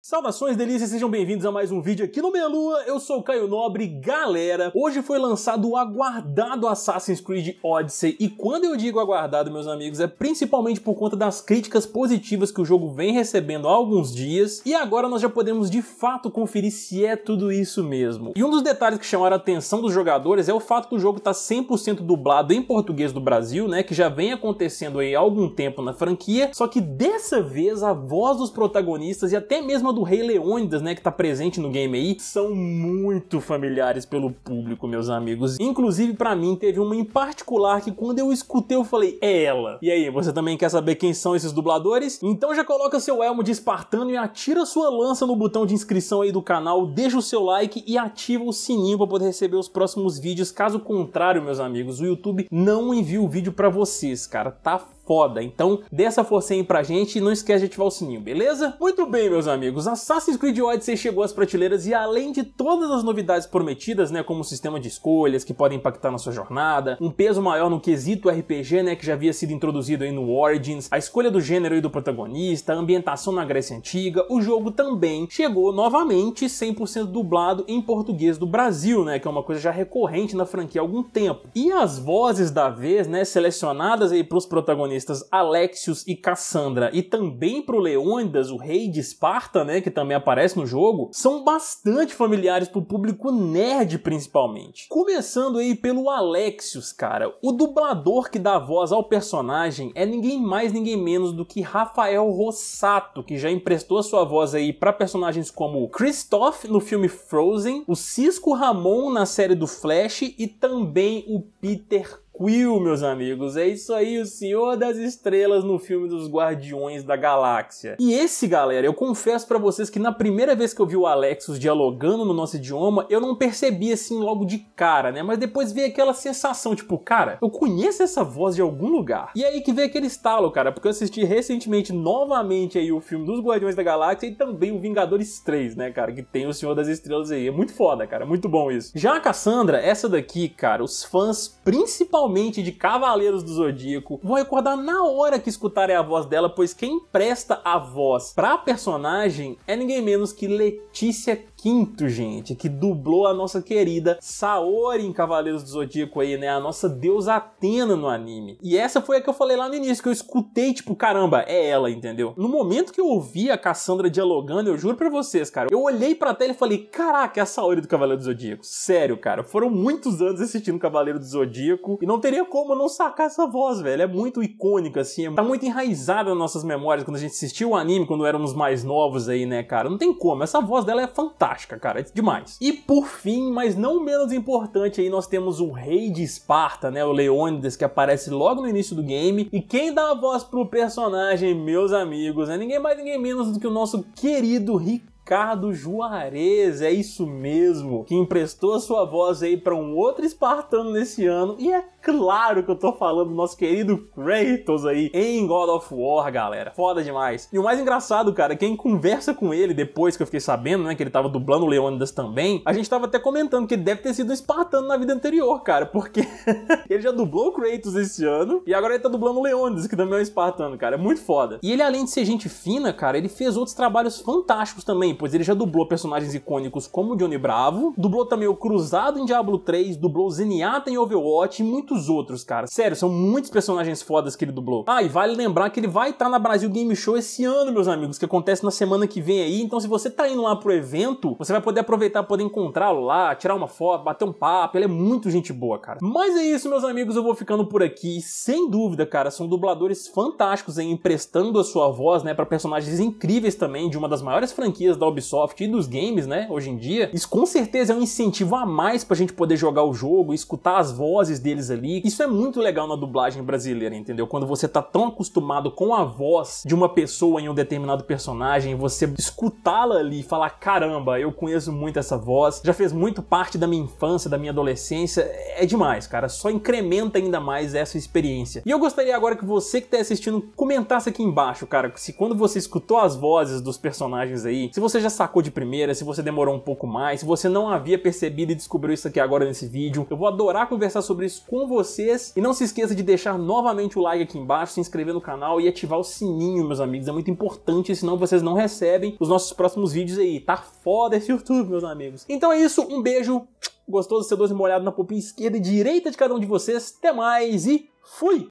Saudações delícias, sejam bem-vindos a mais um vídeo aqui no Meia Lua, eu sou o Caio Nobre, galera, hoje foi lançado o aguardado Assassin's Creed Odyssey e quando eu digo aguardado, meus amigos, é principalmente por conta das críticas positivas que o jogo vem recebendo há alguns dias e agora nós já podemos de fato conferir se é tudo isso mesmo. E um dos detalhes que chamaram a atenção dos jogadores é o fato que o jogo está 100% dublado em português do Brasil, né, que já vem acontecendo aí há algum tempo na franquia, só que dessa vez a voz dos protagonistas e até mesmo do Rei Leônidas, né, que tá presente no game aí, são muito familiares pelo público, meus amigos. Inclusive, para mim, teve uma em particular que quando eu escutei, eu falei, é ela. E aí, você também quer saber quem são esses dubladores? Então já coloca seu elmo de espartano e atira sua lança no botão de inscrição aí do canal, deixa o seu like e ativa o sininho para poder receber os próximos vídeos. Caso contrário, meus amigos, o YouTube não envia o vídeo para vocês, cara. Tá foda. Então, dessa força aí pra gente e não esquece de ativar o sininho, beleza? Muito bem, meus amigos, Assassin's Creed Odyssey chegou às prateleiras e além de todas as novidades prometidas, né, como o sistema de escolhas que podem impactar na sua jornada, um peso maior no quesito RPG, né, que já havia sido introduzido aí no Origins, a escolha do gênero e do protagonista, a ambientação na Grécia Antiga, o jogo também chegou novamente 100% dublado em português do Brasil, né, que é uma coisa já recorrente na franquia há algum tempo. E as vozes da vez, né, selecionadas aí pros protagonistas protagonistas Alexios e Cassandra, e também pro Leônidas, o rei de Esparta, né, que também aparece no jogo, são bastante familiares pro público nerd principalmente. Começando aí pelo Alexios, cara. O dublador que dá voz ao personagem é ninguém mais, ninguém menos do que Rafael Rossato, que já emprestou a sua voz aí para personagens como Kristoff no filme Frozen, o Cisco Ramon na série do Flash e também o Peter Quill, meus amigos. É isso aí, o Senhor das Estrelas no filme dos Guardiões da Galáxia. E esse, galera, eu confesso para vocês que na primeira vez que eu vi o Alexus dialogando no nosso idioma, eu não percebi assim logo de cara, né? Mas depois veio aquela sensação, tipo, cara, eu conheço essa voz de algum lugar. E é aí que veio aquele estalo, cara, porque eu assisti recentemente novamente aí o filme dos Guardiões da Galáxia e também o Vingadores 3, né, cara, que tem o Senhor das Estrelas aí. É muito foda, cara, muito bom isso. Já a Cassandra, essa daqui, cara, os fãs principalmente principalmente de Cavaleiros do Zodíaco, vão recordar na hora que escutarem a voz dela, pois quem presta a voz para a personagem é ninguém menos que Letícia Quinto, gente, que dublou a nossa querida Saori em Cavaleiros do Zodíaco aí, né? A nossa deusa Atena no anime. E essa foi a que eu falei lá no início, que eu escutei, tipo, caramba, é ela, entendeu? No momento que eu ouvi a Cassandra dialogando, eu juro pra vocês, cara, eu olhei pra tela e falei, caraca, é a Saori do Cavaleiro do Zodíaco. Sério, cara, foram muitos anos assistindo Cavaleiro do Zodíaco e não teria como não sacar essa voz, velho. É muito icônica, assim, é, tá muito enraizada nas nossas memórias quando a gente assistiu o anime, quando éramos mais novos aí, né, cara? Não tem como, essa voz dela é fantástica fantástica, cara, é demais. E por fim, mas não menos importante aí, nós temos o rei de Esparta, né, o Leônidas, que aparece logo no início do game, e quem dá a voz pro personagem, meus amigos, é ninguém mais ninguém menos do que o nosso querido Ricardo Ricardo Juarez, é isso mesmo, que emprestou a sua voz aí para um outro espartano nesse ano, e é claro que eu tô falando do nosso querido Kratos aí em God of War, galera. Foda demais. E o mais engraçado, cara, é quem conversa com ele depois que eu fiquei sabendo, né, que ele tava dublando o Leônidas também, a gente tava até comentando que ele deve ter sido um espartano na vida anterior, cara, porque ele já dublou o Kratos esse ano e agora ele tá dublando o Leônidas, que também é um espartano, cara. É muito foda. E ele, além de ser gente fina, cara, ele fez outros trabalhos fantásticos também pois ele já dublou personagens icônicos como Johnny Bravo, dublou também o Cruzado em Diablo 3, dublou o Zenyatta em Overwatch e muitos outros, cara. Sério, são muitos personagens fodas que ele dublou. Ah, e vale lembrar que ele vai estar tá na Brasil Game Show esse ano, meus amigos, que acontece na semana que vem aí. Então, se você tá indo lá pro evento, você vai poder aproveitar, poder encontrá-lo lá, tirar uma foto, bater um papo. Ele é muito gente boa, cara. Mas é isso, meus amigos, eu vou ficando por aqui. Sem dúvida, cara, são dubladores fantásticos em emprestando a sua voz, né, para personagens incríveis também de uma das maiores franquias da Ubisoft e dos games, né, hoje em dia, isso com certeza é um incentivo a mais pra gente poder jogar o jogo, escutar as vozes deles ali. Isso é muito legal na dublagem brasileira, entendeu? Quando você tá tão acostumado com a voz de uma pessoa em um determinado personagem, você escutá-la ali e falar: caramba, eu conheço muito essa voz, já fez muito parte da minha infância, da minha adolescência, é demais, cara. Só incrementa ainda mais essa experiência. E eu gostaria agora que você que tá assistindo comentasse aqui embaixo, cara, se quando você escutou as vozes dos personagens aí, se você você já sacou de primeira, se você demorou um pouco mais, se você não havia percebido e descobriu isso aqui agora nesse vídeo, eu vou adorar conversar sobre isso com vocês. E não se esqueça de deixar novamente o like aqui embaixo, se inscrever no canal e ativar o sininho, meus amigos. É muito importante, senão vocês não recebem os nossos próximos vídeos aí. Tá foda esse YouTube, meus amigos. Então é isso, um beijo gostoso, sedoso e molhado na popinha esquerda e direita de cada um de vocês. Até mais e fui!